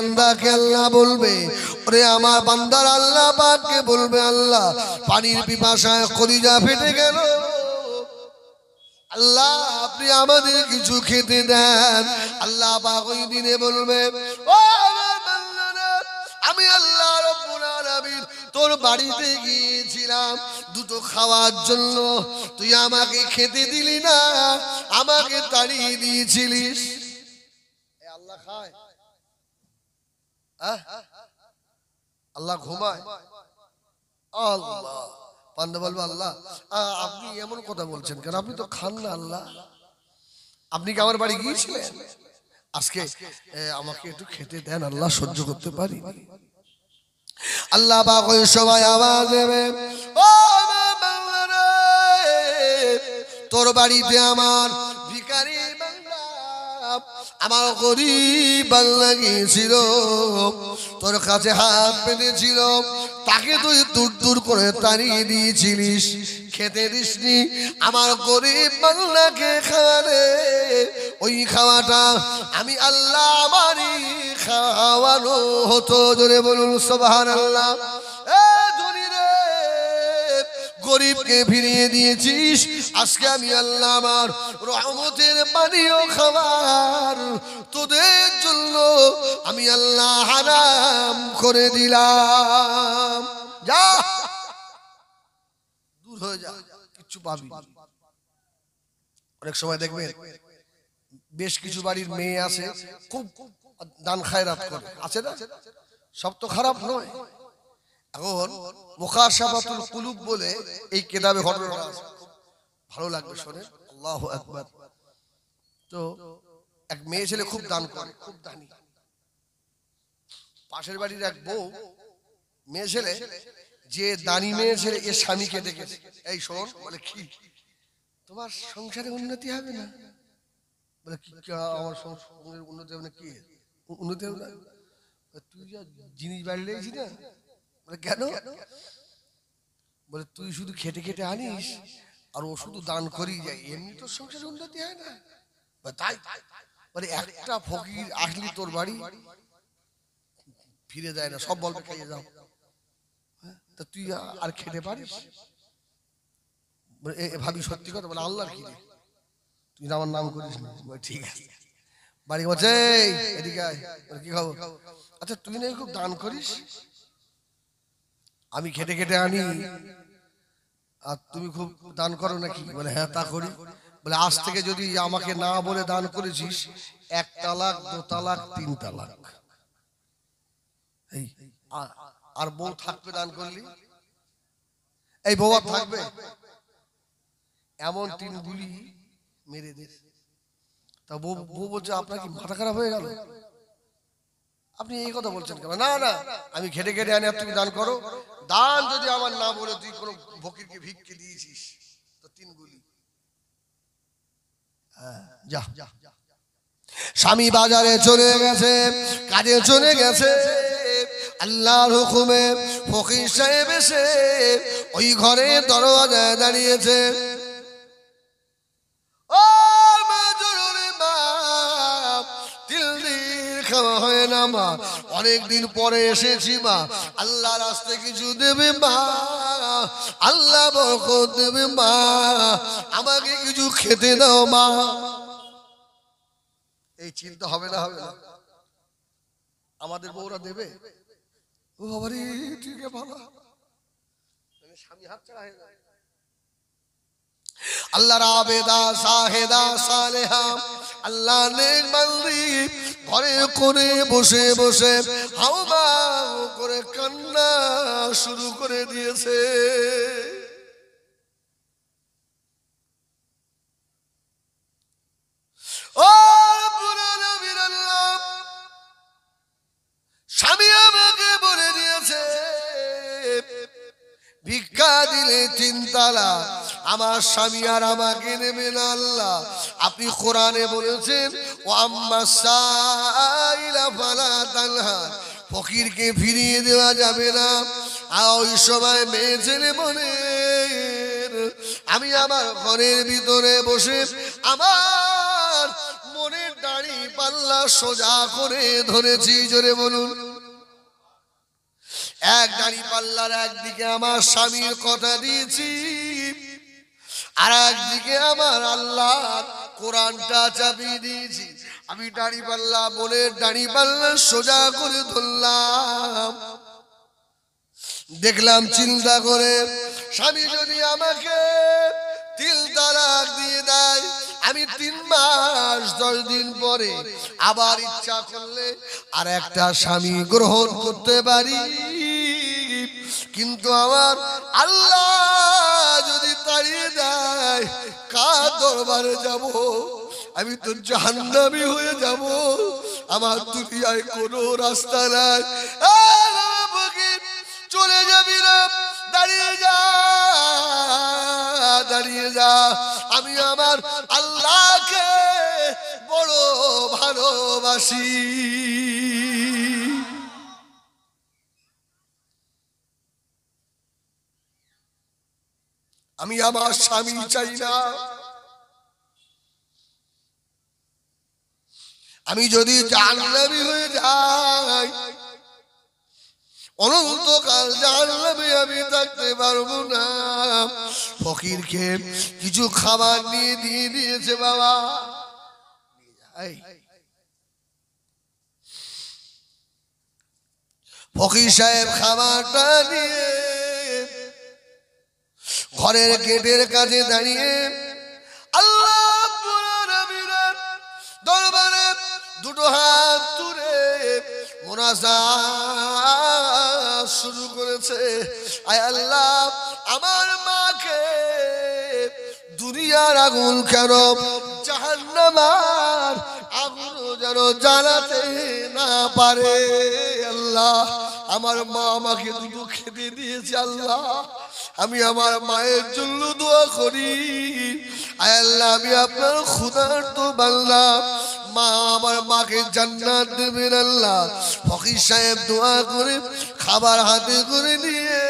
বান্দাকে আল্লাহ বলবে ওরে আমার বান্দার আল্লাহ পাককে বলবে আল্লাহ পানির পিপাসায় কলিজা ফেটে গেল আল্লাহ আপনি আমাদের কিছু খেতে দেন আল্লাহ পাক ওই দিনে বলবে ও আমার আমি আল্লাহ রব্বুল আলামিন তোর বাড়িতে গিয়েছিলাম দুটো খাওয়ার জন্য তুই আমাকে খেতে দিলি না আমাকে তাড়িয়ে দিয়েছিলিস আল্লাহ খায় আল্লাহ ঘুমায় আল্লাহ পান্ডা বলবে আল্লাহ আপনি এমন কথা বলছেন কেন আপনি তো খান না আল্লাহ আপনি কি আমার বাড়ি গিয়েছিলেন আজকে আমাকে একটু খেতে দেন আল্লাহ সহ্য করতে পারি আল্লাহ পাক ওই সময় আওয়াজ দেবে তোর বাড়িতে আমার ভিকারি আমার গরিব লাগিয়েছিল তোর কাছে হাত পেতেছিল তাকে তুই দূর দূর করে তাড়িয়ে দিয়েছিলিস খেতে দিসনি আমার গরিব বাংলাকে খাওয়ারে ওই খাওয়াটা আমি আল্লাহ আমারই খাওয়ানো হতো জোরে বলুন সোবাহান আল্লাহ গরিবকে ফিরিয়ে দিয়েছিস আজকে আমি আল্লাহ আমার রহমতের পানীয় খাবার তোদের জন্য আমি আল্লাহ হারাম করে দিলাম যা দূর হয়ে যা কিছু পাবি অনেক সময় দেখবে বেশ কিছু বাড়ির মেয়ে আছে খুব দান খায়রাত করে আছে না সব তো খারাপ নয় এখন মুখাশাবাতুল কুলুব বলে এই কেতাবে ঘটনা ভালো লাগবে শোনে আল্লাহ আকবার তো এক মেয়ে ছেলে খুব দান করে খুব দানি পাশের বাড়ির এক বউ মেয়ে ছেলে যে দানি মেয়ে ছেলে এর স্বামীকে দেখেছে এই শোন বলে কি তোমার সংসারে উন্নতি হবে না বলে কি আমার সংসারের উন্নতি হবে না কি উন্নতি হবে না তুই যা জিনিস বাড়ি লেগেছি না কেন বলে তুই শুধু খেটে খেটে আনিস আর ও শুধু দান করি যায় এমনি তোর সংসারে উন্নতি হয় না তাই মানে একটা ফকির আসলি তোর বাড়ি ফিরে যায় না সব বল খেয়ে যাও হ্যাঁ, তা তুই আর খেতে পারিস ভাবি সত্যি কথা বলে আল্লাহ কি তুই আমার নাম করিস না ঠিক আছে বাড়ি বলছে এদিকে আয় কি খাবো আচ্ছা তুই না খুব দান করিস আমি খেটে খেটে আনি আর তুমি খুব দান করো নাকি বলে হ্যাঁ তা করি বলে আজ থেকে যদি আমাকে না বলে দান করেছিস এক তালাক দু তালাক তিন তালাক আর বউ থাকবে দান করলি এই বউ আর থাকবে এমন তিন গুলি মেরে দে তা বউ বউ বলছে আপনার কি মাথা খারাপ হয়ে গেল আপনি এই কথা বলছেন কেন না না আমি খেটে খেটে আনি আর তুমি দান করো দান যদি আমার না বলে তুই কোনো ফকিরকে ভিক্ষে দিয়েছিস তো তিন গুলি হ্যাঁ, স্বামী বাজারে চলে গেছে কাজে চলে গেছে আল্লাহর হুকুমে ফকির সাহেব এসে ওই ঘরে দরওয়াজায় দাঁড়িয়েছে ও মা জরুরি মা তিল দিন খাওয়া হয় না মা অনেক দিন পরে এসেছি মা আল্লাহ রাস্তে কিছু দেবে মা আল্লাহ দেবে মা আমাকে কিছু খেতে দাও মা এই চিন্তা হবে না হবে না আমাদের বউরা দেবে ও বাবারে ঠিক ভালো স্বামী হাত ছাড়া হয়ে যায় আল্লাহ রাবেদা সাহেদা সালেহা আল্লাহ নেক বান্দি ঘরে করে বসে বসে হাওবা করে কান্না শুরু করে দিয়েছে স্বামী আমাকে বলে দিয়েছে ভিক্ষা দিলে তিনতলা আমার স্বামী আর আমাকে নেবে না আল্লাহ আপনি কোরআনে বলেছেন ও আম্মা সাইলা ফকিরকে ফিরিয়ে দেওয়া যাবে না আর ওই সময় মেয়ে ছেলে মনে আমি আমার ঘরের ভিতরে বসে আমার মনের দাড়ি পাল্লা সোজা করে ধরেছি জোরে বলুন এক দাড়ি পাল্লার একদিকে আমার স্বামীর কথা দিয়েছি আর একদিকে আমার আল্লাহ কোরআনটা চাপিয়ে দিয়েছি আমি দাঁড়ি পাল্লা বলে দাঁড়ি পাল্লা সোজা করে ধরলাম দেখলাম চিন্তা করে স্বামী যদি আমাকে তিল তালাক দিয়ে দেয় আমি তিন মাস দশ দিন পরে আবার ইচ্ছা করলে আর একটা স্বামী গ্রহণ করতে পারি কিন্তু আমার আল্লাহ কার দরবারে যাব আমি তো জাহান্নামি হয়ে যাব আমার দুনিয়ায় কোনো রাস্তা নাই চলে যাবি না দাঁড়িয়ে যা দাঁড়িয়ে যা আমি আমার আল্লাহকে বড় ভালোবাসি আমি আমার স্বামী চাই না আমি যদি জাহ্নাবি হয়ে যাই অনন্তকাল জাহ্নাবে আমি থাকতে পারবো না ফকিরকে কিছু খাবার নিয়ে দিয়ে দিয়েছে বাবা ফকির সাহেব খাবারটা নিয়ে ঘরের গেটের কাছে দাঁড়িয়ে আল্লাহ দরবারে দুটো হাত তুলে মোনাজা শুরু করেছে আয় আল্লাহ আমার মাকে দুনিয়ার আগুন কেন জাহান্নামার আগুন যেন জ্বালাতে না পারে আল্লাহ আমার মা আমাকে দুটো খেতে দিয়েছে আল্লাহ আমি আমার মায়ের জন্য দোয়া করি আল্লাহ আমি আপনার খুদার তো বাংলা মা আমার মাকে জান্নাত দেবেন আল্লাহ ফকির সাহেব দোয়া করে খাবার হাতে করে নিয়ে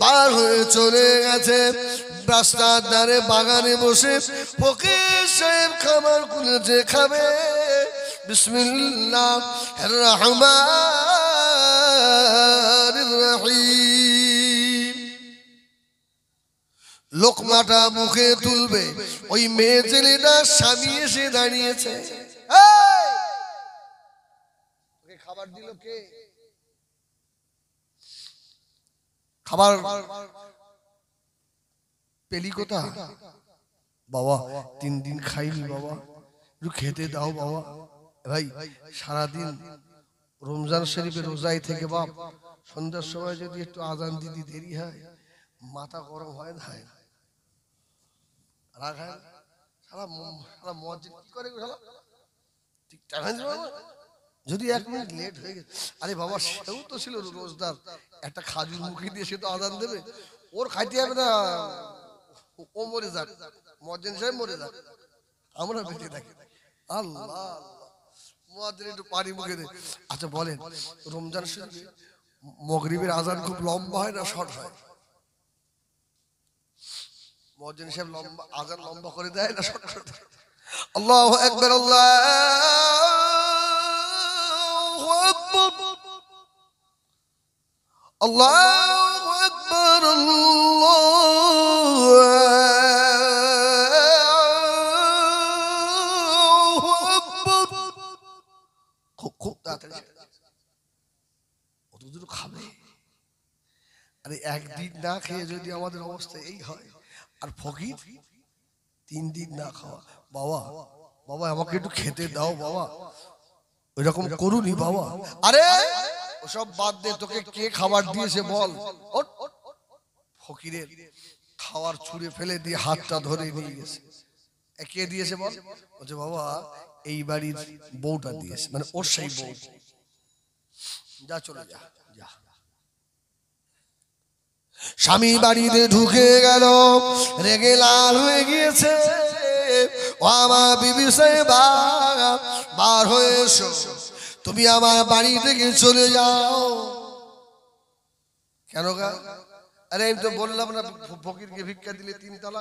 বার হয়ে চলে গেছে রাস্তার ধারে বাগানে বসে ফকির সাহেব খাবার যে খাবে বিসমিল্লাহ রহমান রহিম লোকমাটা মুখে তুলবে ওই মেয়ে ছেলেটা স্বামী এসে দাঁড়িয়েছে খাবার দিল কে খাবার পেলি কোথা বাবা তিন দিন খাইনি বাবা একটু খেতে দাও বাবা ভাই সারাদিন রমজান শরীফে রোজাই থেকে বাপ সন্ধ্যার সময় যদি একটু আজান দিদি দেরি হয় মাথা গরম হয় না রাখায় সারা সারা মসজিদ কি করে সারা ঠিক টাকা যদি এক মিনিট লেট হয়ে গেছে আরে বাবা সেও তো ছিল রোজদার একটা খাজুর মুখে দিয়ে সে তো আদান দেবে ওর খাইতে হবে না ও মরে যাক মজ্জেন সাহেব মরে যাক আমরা বেঁচে থাকি আল্লাহ মহাদিন একটু পানি মুখে দে আচ্ছা বলেন রমজান শরীফে মগরিবের আজান খুব লম্বা হয় না শর্ট হয় মহাজন সাহেব লম্বা আজান লম্বা করে দেয় না শর্ট শর্ট আল্লাহ একবার আল্লাহ الله أكبر খুব খুব তাড়াতাড়ি অত খাবে আরে একদিন না খেয়ে যদি আমাদের অবস্থা এই হয় আর ফকির তিন দিন না খাওয়া বাবা বাবা আমাকে একটু খেতে দাও বাবা ওইরকম করুনি বাবা আরে ওসব বাদ দে তোকে কে খাবার দিয়েছে বল ফকিরের খাওয়ার ছুঁড়ে ফেলে দিয়ে হাতটা ধরে নিয়ে গেছে কে দিয়েছে বল বলছে বাবা এই বাড়ির বউটা দিয়েছে মানে ওর সেই বউ যা চলে যা স্বামী বাড়িতে ঢুকে গেল রেগে লাল হয়ে গিয়েছে ও আমার বিবি বার হয়ে এসো তুমি আমার বাড়ি থেকে চলে যাও কেন আরে আমি তো বললাম না ফকিরকে ভিক্ষা দিলে তিন তালা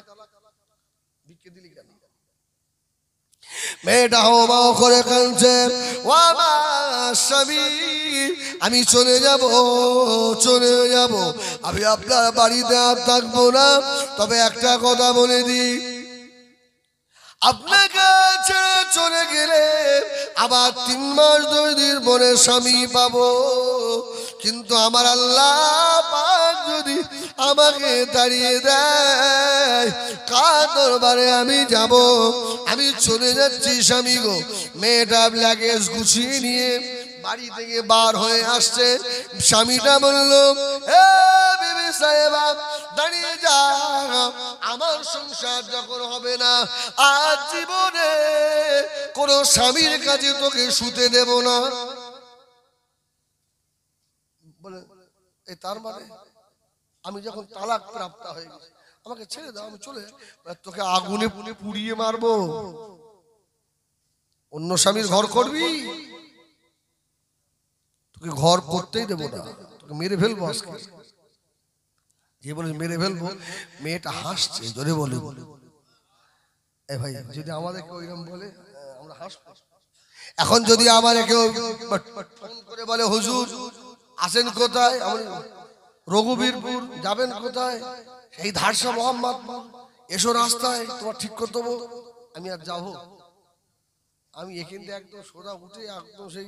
ভিক্ষা দিলি কেন মেয়েটা হোমাও করে কাঁদছে স্বামী আমি চলে যাব চলে যাব আমি আপনার বাড়িতে আর থাকবো না তবে একটা কথা বলে দিই আপনাকে ছেড়ে চলে গেলে আবার তিন মাস দুই দিন পরে স্বামী পাবো কিন্তু আমার আল্লাহ যদি আমাকে দাঁড়িয়ে দেয় কার আমি যাব আমি চলে যাচ্ছি স্বামী গো মেয়েটা লাগেজ গুছিয়ে নিয়ে বাড়ি থেকে বার হয়ে আসছে স্বামীটা বলল দাঁড়িয়ে যা আমার সংসার যখন হবে না আর জীবনে কোনো স্বামীর কাছে তোকে শুতে দেব না বলে এই তার মানে আমি যখন তালাক প্রাপ্ত হয়ে গেছি আমাকে ছেড়ে দাও আমি চলে তোকে আগুনে পুনে পুড়িয়ে মারবো অন্য স্বামীর ঘর করবি তোকে ঘর করতেই দেবো না তোকে মেরে ফেলবো আজকে যে বলে মেরে ফেলবো মেয়েটা হাসছে জোরে বলে এ ভাই যদি আমাদের কেউ এরকম বলে আমরা হাসবো এখন যদি আমার কেউ ফোন করে বলে হুজুর আসেন কোথায় আমি রঘুবীরপুর যাবেন কোথায় এই ধারসা মোহাম্মদপুর এসো রাস্তায় তোমার ঠিক করে দেবো আমি আর যাবো আমি এখান থেকে একদম সোজা উঠে একদম সেই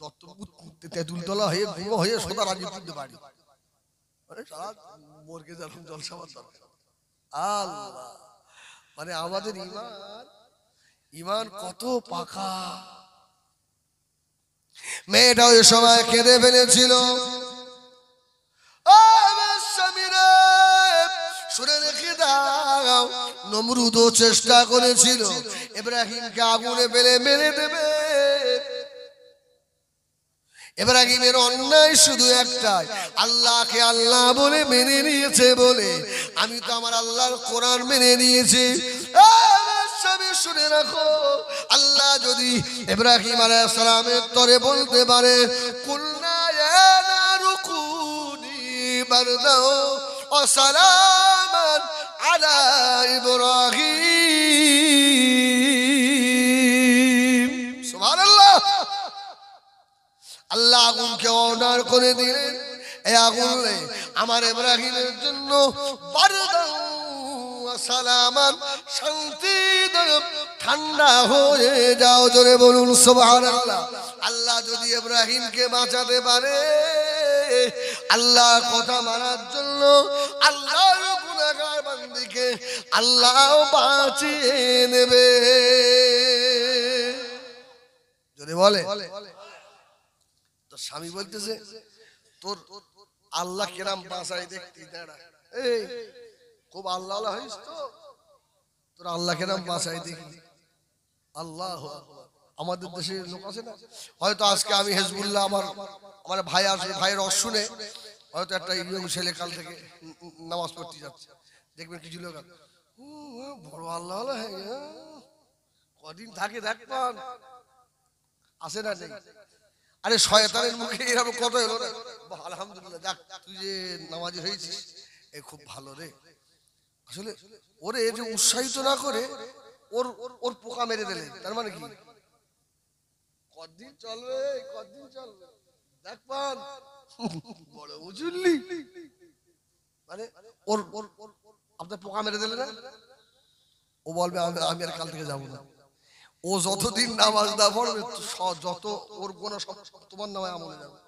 দত্তপুর তেঁতুলতলা হয়ে ঘুমো হয়ে সোজা রাজীবপুরতে বাড়ি মানে সারা মর্গে জলসাবার আল্লাহ মানে আমাদের ইমান ইমান কত পাখা মেয়েটা ওই সময় কেঁদে ফেলেছিল শুনে রেখে দাও নমরুদও চেষ্টা করেছিল ইব্রাহিমকে আগুনে ফেলে মেরে দেবে এব্রাহিমের অন্যায় শুধু একটাই আল্লাহকে আল্লাহ বলে মেনে নিয়েছে বলে আমি তো আমার আল্লাহর কোরআন মেনে নিয়েছি শুনে রাখো আল্লাহ যদি ইব্রাহিম আলাইহিস তরে বলতে পারে কুলনা ইয়া নারুকুনি ও আলা ইব্রাহিম সুবহানাল্লাহ আল্লাহ আগুনকে অনার করে দিলেন এই আগুন আমার ইব্রাহিমের জন্য বার সালামান শান্তি ঠান্ডা হয়ে যাও জোরে বলুন সুবহানাল্লাহ আল্লাহ যদি এব্রাহিমকে বাঁচাতে পারে আল্লাহ কথা মানার জন্য আল্লাহ গুণাগার বান্দিকে আল্লাহ বাঁচিয়ে নেবে যদি বলে তো স্বামী বলতেছে তোর আল্লাহ কেরাম বাঁচাই দেখতি দাঁড়া এই খুব আল্লাহ আল্লাহ হইস তো তোর আল্লাহকে নাম বাসায় দেখি আল্লাহ আমাদের দেশে লোক আছে না হয়তো আজকে আমি হেজবুল্লাহ আমার আমার ভাই আসবে ভাইয়ের অশুনে হয়তো একটা ইউএম ছেলে কাল থেকে নামাজ পড়তে যাচ্ছে দেখবেন কিছু লোক বড় আল্লাহ হ্যাঁ, হ্যাঁ। কদিন থাকে দেখবেন আসে না নেই আরে শয়তানের মুখে এরকম কত এলো আলহামদুলিল্লাহ দেখ তুই যে নামাজি হয়েছিস এ খুব ভালো রে আসলে ওরে যে উৎসাহিত না করে ওর ওর ওর পোকা মেরে দিলে তার মানে কি কদিন চলবে কদিন চলবে দেখ পান বড় উজুল্লি মানে ওর ওর আপনার পোকা মেরে দিলে না ও বলবে আমি আর কাল থেকে যাবো না ও যতদিন নামাজ না পড়বে যত ওর গোনা সব তোমার নামে আমলে যাবে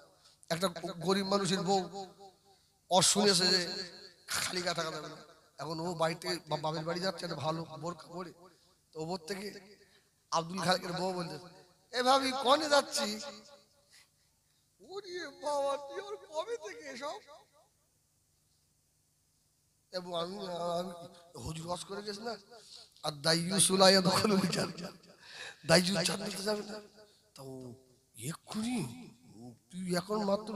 একটা গরিব মানুষের বউ অশুনেছে যে খালি গা থাকা যাবে এখন ও বাড়িতে বাপের বাড়ি যাচ্ছে একটা ভালো বোরখা পরে তো ওপর থেকে আব্দুল খালেকের বউ বলছে এভাবে কনে যাচ্ছি তুই এবং আমি হুজুর করে গেছি না আর দখল যাবে না ও তুই এখন মাত্র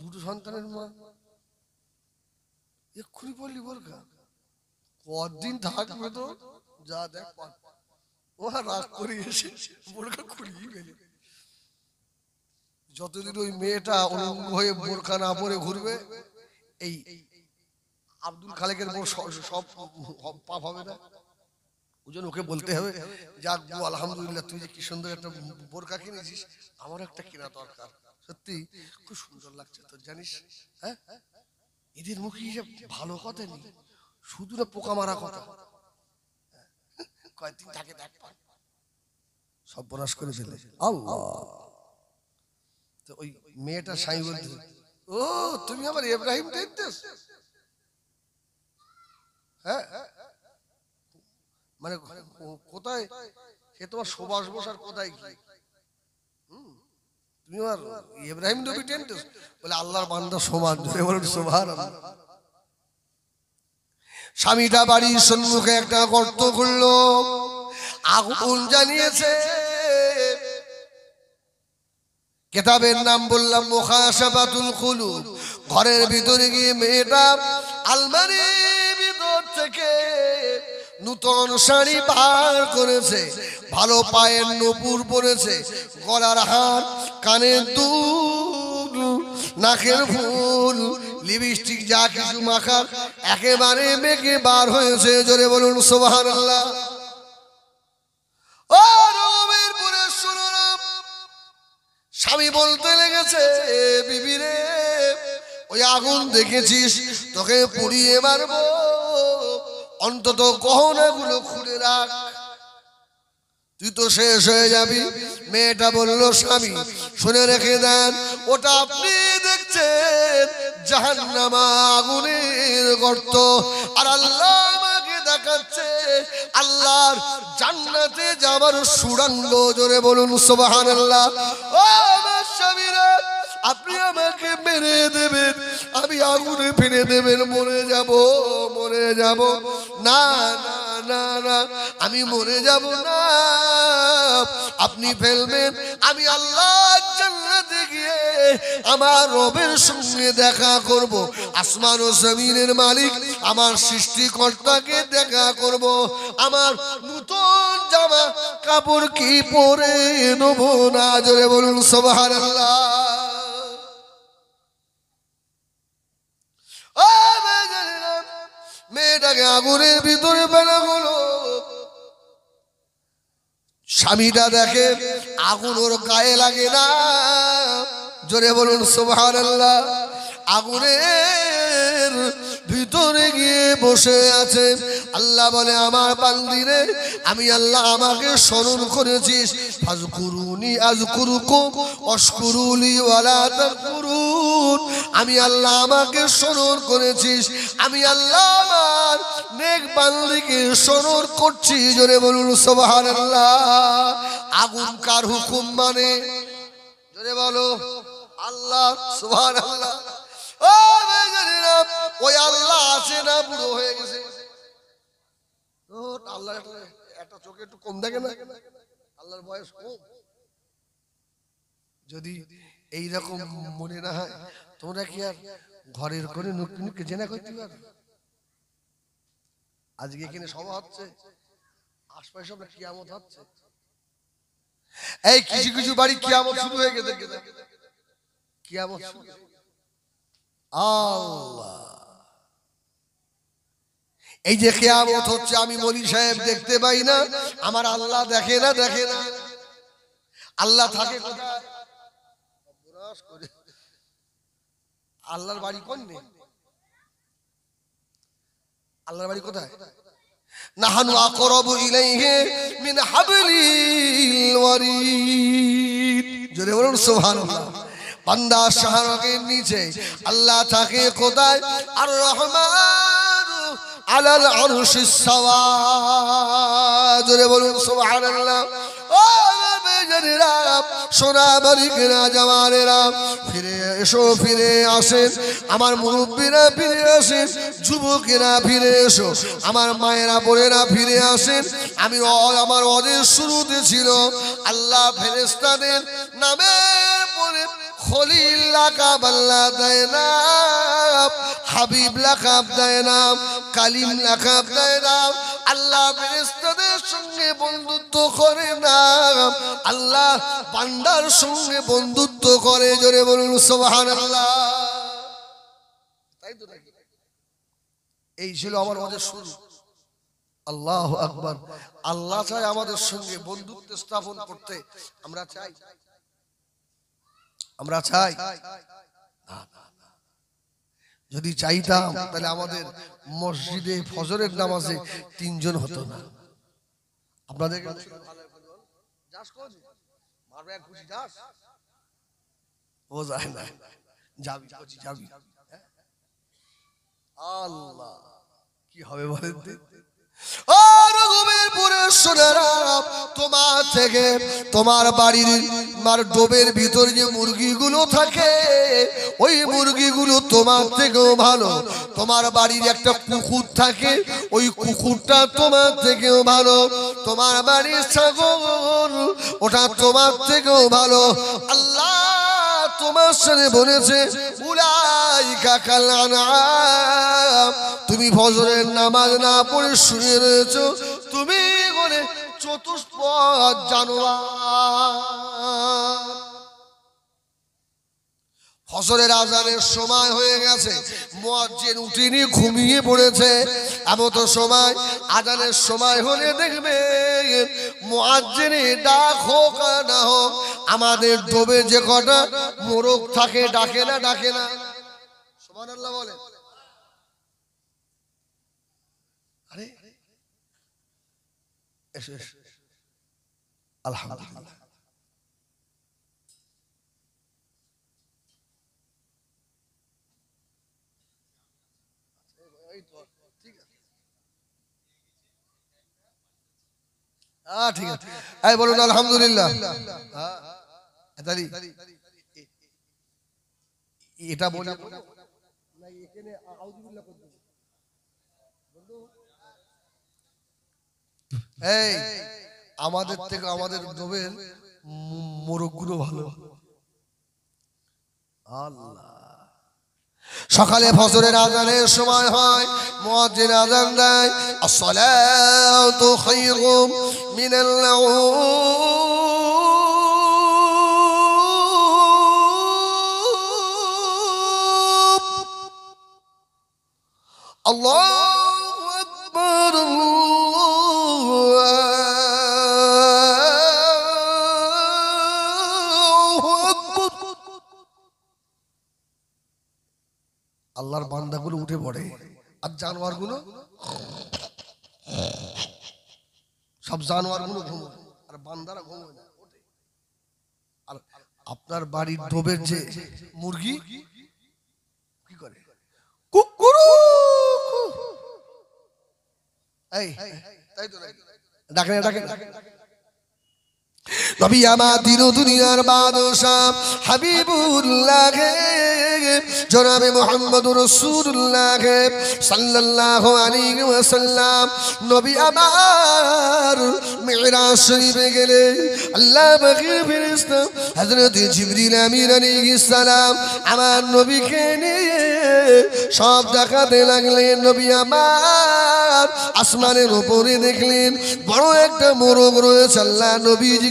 দুটো সন্তানের মা এক্ষুনি বললি বোরখা কদিন থাকবে তো যা দেখ ও হ্যাঁ, রাগ করে এসে বোরখা খুলিয়ে গেলে যতদিন ওই মেয়েটা অনঙ্গ হয়ে বোরখা না পরে ঘুরবে এই আব্দুল খালেকের বোর সব পাপ হবে না ওই জন্য ওকে বলতে হবে যাক বু আলহামদুলিল্লাহ তুই যে কি সুন্দর একটা বোরখা কিনেছিস আমার একটা কেনা দরকার সত্যি খুব সুন্দর লাগছে তোর জানিস হ্যাঁ এদের মুখে ভালো কথা নেই শুধু না পোকা মারা কথা কয়েকদিন থাকে দেখ সব বনাশ করে ফেলে তো ওই মেয়েটা সাই বলতে ও তুমি আমার ইব্রাহিম দেখতেছ হ্যাঁ মানে কোথায় সে তোমার সুভাষ বোস আর কোথায় কি তুমি আমার ইব্রাহিম নবী টেন্টেস বলে আল্লাহর বান্দা সমান বলুন স্বামীটা বাড়ির সম্মুখে একটা গর্ত করলো আগুন জানিয়েছে কেতাবের নাম বললাম মুখাশাবাতুল খুলু ঘরের ভিতরে গিয়ে মেয়েটা আলমারি ভিতর থেকে নূতন শাড়ি পার করেছে ভালো পায়ের নপুর পরেছে গলার হাত কানের দুল নাকের ফুল লিপস্টিক যা কিছু মাখার একেবারে মেঘে বার হয়েছে জোরে বলুন সোহান আল্লাহ স্বামী বলতে লেগেছে বিবিরে ওই আগুন দেখেছিস তোকে পুড়িয়ে মারব অন্তত গহনাগুলো খুলে রাখ তুই তো শেষ হয়ে যাবি মেয়েটা বলল স্বামী শুনে রেখে দেন ওটা আপনি দেখছেন জাহান্নামা আগুনের গর্ত আর আল্লাহ আমাকে দেখাচ্ছে আল্লাহর জান্নাতে যাবার সুরাঙ্গ জোরে বলুন সুবহানাল্লাহ ও আমার স্বামীরা আপনি আমাকে মেরে দেবেন আমি আগুনে ফিরে দেবেন মরে যাব মরে যাব না না আমি মরে যাব না আপনি ফেলবেন আমি আল্লাহ আমার রবের সঙ্গে দেখা করব আসমান ও জমিনের মালিক আমার সৃষ্টিকর্তাকে দেখা করব আমার নতুন জামা কাপড় কি পরে নব না জোরে বলুন সোবাহ আল্লাহ মেয়েটাকে আগুনের ভিতরে ফেলা হলো স্বামীটা দেখে আগুন ওর গায়ে লাগে না জোরে বলুন সোভার আল্লাহ আগুনের ভিতরে গিয়ে বসে আছে আল্লাহ বলে আমার বান্দিরে আমি আল্লাহ আমাকে স্মরণ করেছিস আজ কুরুনি আজ কুরুকুম অস্কুরুলি ওয়ালা কুরু আমি আল্লাহ আমাকে সরোর করেছিস আমি আল্লাহ আমার নেক বান্দিকে সরোর করছি জোরে বলুন সবহার আল্লাহ আগুন কার হুকুম মানে জোরে বলো আল্লাহ সোবাহার আল্লাহ আল্লাহ আছে না হয়ে গেছে যদি এইরকম মনে না হয় তোমরা কি আর ঘরের করে নুকি নুকি জেনা করতে পারো আজকে এখানে সভা হচ্ছে আশপাশে সব কিয়ামত হচ্ছে এই কিছু কিছু বাড়ি কিয়ামত শুরু হয়ে গেছে কিয়ামত শুরু আল্লাহ এই যে কেয়ামত হচ্ছে আমি মলি সাহেব দেখতে পাই না আমার আল্লাহ দেখে না দেখে না আল্লাহ থাকে কোথায় আল্লাহর বাড়ি কোন আল্লাহর বাড়ি কোথায় নাহানু ইলাইহি মিন হাবলিল ওয়ারিদ জোরে বলুন সুবহানাল্লাহ বান্দা শাহরগের নিচে আল্লাহ তাকে কোথায় আর রহমান আলাল আরশিস সাওয়া জোরে বলুন সুবহানাল্লাহ ও রাজনীরা সোনা বালিকেরা ফিরে এসো ফিরে আসেন আমার মুরব্বীরা ফিরে আসেন যুবকেরা ফিরে এসো আমার মায়েরা বোনেরা ফিরে আসেন আমি আমার অদের শুরুতে ছিল আল্লাহ ফেরেস্তাদের নামে পরে খলিল লাকাব আল্লাহ দেয় না হাবিব লাকাব দেয় না কালিম লাকাব দেয় না আল্লাহ বেরেস্তাদের সঙ্গে বন্ধুত্ব করে না আল্লাহ পান্ডার সঙ্গে বন্ধুত্ব করে জোরে বলুন সোহান আল্লাহ তাই তো এই ছিল আমার মাঝে শুরু আল্লাহ আকবর আল্লাহ চাই আমাদের সঙ্গে বন্ধুত্ব স্থাপন করতে আমরা চাই আমরা চাই যদি চাইতাম তাহলে আমাদের মসজিদে ফজরের নামাজে তিনজন হতো না আপনাদের ও যাবি হ্যাঁ? আল্লাহ কি হবে বলেন পরিপুরের সোনারা তোমার থেকে তোমার বাড়ির মার ডোবের ভিতর যে মুরগিগুলো থাকে ওই মুরগিগুলো তোমার থেকেও ভালো তোমার বাড়ির একটা কুকুর থাকে ওই কুকুরটা তোমার থেকেও ভালো তোমার বাড়ির ছাগল ওটা তোমার থেকেও ভালো আল্লাহ তোমার বলেছে তুমি ফজরের নামাজ না পড়ে শুয়ে রয়েছ তুমি বলে চতুষ্প জানোয়া ফসলের আজানের সময় হয়ে গেছে মোয়াজ্জেন উঠিনি ঘুমিয়ে পড়েছে এমতো সময় আজানের সময় হলে দেখবে মোয়াজ্জেনে ডাক হোক আর না হোক আমাদের ডোবে যে কটা মোরগ থাকে ডাকে না ডাকে না বলে আরে আলহামদুলিল্লাহ হ্যাঁ ঠিক আছে এই বলুন আলহামদুলিল্লাহ এটা বলি এই আমাদের থেকে আমাদের দোবের মোরগুলো ভালো আল্লাহ সকালে ফজরের আজানের সময় হয় মুয়াজ্জিন আজান দেয় আসসালাতু খায়রুম মিনাল আল্লাহু আকবার আল্লাহু আল্লাহর বান্দাগুলো উঠে পড়ে আর জানোয়ারগুলো সব জানোয়ারগুলো ঘুমোয় আর বান্দারা ঘুমো না আর আপনার বাড়ির ডোবের যে মুরগি কি করে কুকুরু এই তাই তো ডাকে ডাকে ডাকে নবী আমার দিন দুনিয়ার বাদশাহ হাবিবুল্লাহ জনাবে মোহাম্মদ রসুল্লাহ সাল্লাল্লাহু আলাইহি ওয়াসাল্লাম নবী আমার মিরাজ শরীফে গেলে আল্লাহ পাকের ফেরেশতা হযরত জিবরিল আমিন আলাইহিস সালাম আমার নবীকে নিয়ে সব দেখাতে লাগলেন নবী আমার আসমানের উপরে দেখলেন বড় একটা মোরগ রয়েছে আল্লাহ নবীজি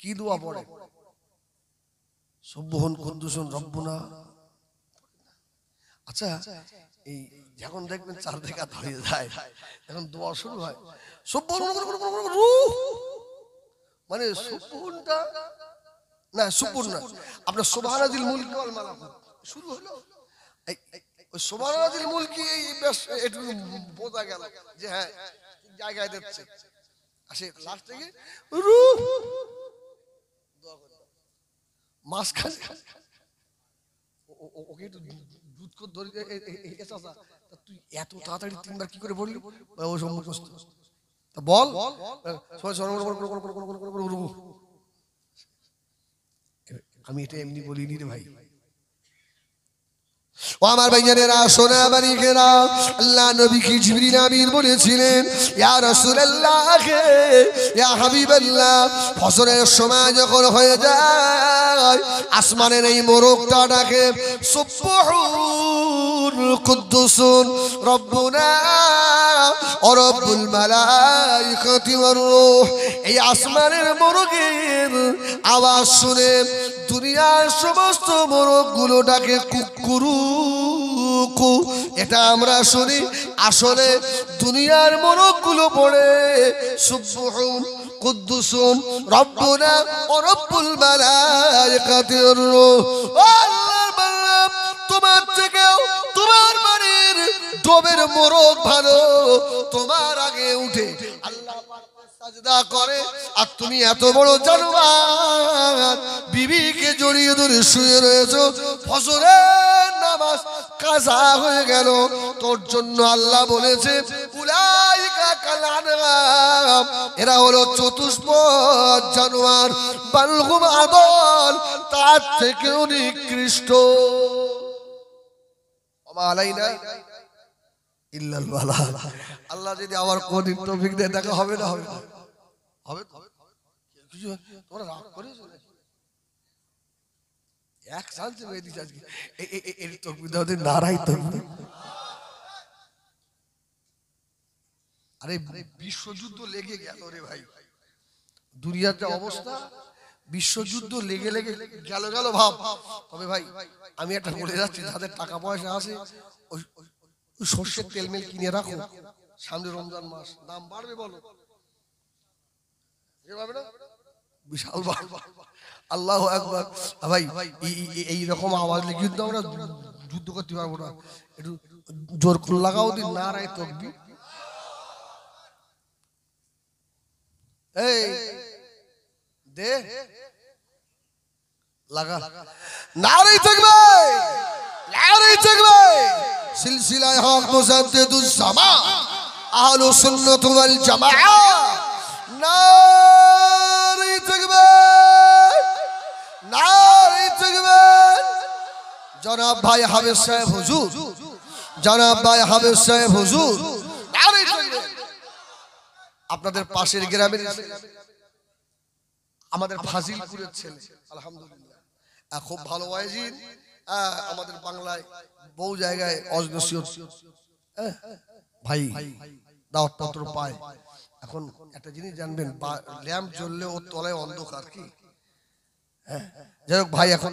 কি দোয়া পড়ে সভ্যহন কন্দুষণ রব্বনা আচ্ছা এই যখন দেখবেন চার দেখা ধরে যায় এখন দোয়া শুরু হয় সভ্যহন মানে সভ্যহনটা না সুপূর্ণ না আপনার সোভারাজিল মুলকি শুরু হলো ওই সোভারাজিল মুলকি এই বেশ একটু বোঝা গেল যে হ্যাঁ জায়গায় দিচ্ছে আসে লাস্ট থেকে রু মাঝখানে ওকে একটু দুধ করে ধরে চাচা তুই এত তাড়াতাড়ি তিনবার কি করে বললি ও সম্মুখ তা বল সবাই আমি এটা এমনি বলিনি রে ভাই ভাই ও আমার ভাইজানেরা শোনা আমার ইকেরা আল্লাহ নবী কি জিবরিল আমিন বলেছিলেন ইয়া রাসূলুল্লাহ ইয়া হাবিবাল্লাহ ফসলের সময় যখন হয়ে যায় আসমানের এই মোরগটা ডাকে সুবহুর কুদ্দুসুন রব্বুনা অরব্বুল মালাইকাতি ওয়াররূহ এই আসমানের মোরগের আওয়াজ শুনে দুনিয়ার সমস্ত মোরগগুলো ডাকে কুকুরু কু এটা আমরা শুনি আসলে দুনিয়ার মোরগগুলো পড়ে সুবহুন কুদ্দুসুন রব্বুনা ও রব্বুল মালাইকাতি ওয়াররূহ আল্লাহ তোমার থেকেও তোমার বাড়ির ডোবের মোরগ ভালো তোমার আগে উঠে আল্লাহ করে আর তুমি এত বড় জানোয়ার বিবিকে জড়িয়ে ধরে হয়ে গেল তোর জন্য আল্লাহ বলেছে এরা হলো চতুষ্প জানোয়ার বালগুম আদল তার থেকেও নিকৃষ্ট আল্লাহ যদি আবার কোনদিন টপিক দেয় দেখা হবে না হবে হবে এক বিশ্বযুদ্ধ লেগে রে ভাই দুনিয়ার যা অবস্থা বিশ্বযুদ্ধ লেগে লেগে গেল গেল ভাব তবে ভাই আমি একটা বলে যাচ্ছি যাদের টাকা পয়সা আছে সর্ষের তেল মেল কিনে রাখো সামনে রমজান মাস দাম বাড়বে বলো বিশাল আল্লাহ একবার ভাই এইরকম আওয়াজ লেগে কিন্তু আমরা যুদ্ধ করতে পারবো না একটু জোর খুল লাগাও দিন না রায় তকবি এই দে লাগা নারী থাকবে নারী থাকবে সিলসিলায় হক মুসাদ্দিদুস জামা আহলে সুন্নাত ওয়াল জামা নারী থাকবে নারী থাকবে জনাব ভাই হাবিব সাহেব হুজুর জনাব ভাই হাবিব সাহেব হুজুর নারী থাকবে আপনাদের পাশের গ্রামের আমাদের ফাজিলপুরের ছেলে আলহামদুলিল্লাহ খুব ভালো ওয়াইজিন আমাদের বাংলায় বহু জায়গায় অজনসি ভাই দাওয়াতপত্র পায় এখন একটা জিনিস জানবেন ল্যাম্প জ্বললে ওর তলায় অন্ধকার কি হ্যাঁ, যাই হোক ভাই এখন